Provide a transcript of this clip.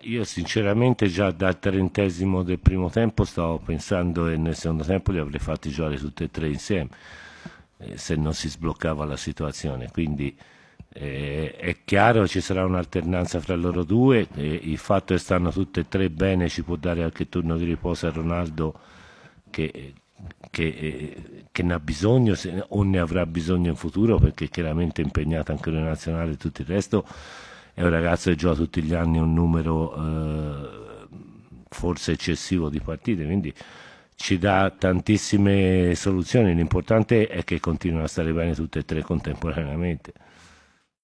io sinceramente già dal trentesimo del primo tempo stavo pensando e nel secondo tempo li avrei fatti giocare tutti e tre insieme eh, se non si sbloccava la situazione. Quindi eh, è chiaro ci sarà un'alternanza fra loro due, eh, il fatto che stanno tutti e tre bene ci può dare qualche turno di riposo a Ronaldo che, che, eh, che ne ha bisogno o ne avrà bisogno in futuro perché chiaramente è impegnato anche la nazionale e tutto il resto è un ragazzo che gioca tutti gli anni un numero eh, forse eccessivo di partite, quindi ci dà tantissime soluzioni, l'importante è che continuino a stare bene tutte e tre contemporaneamente.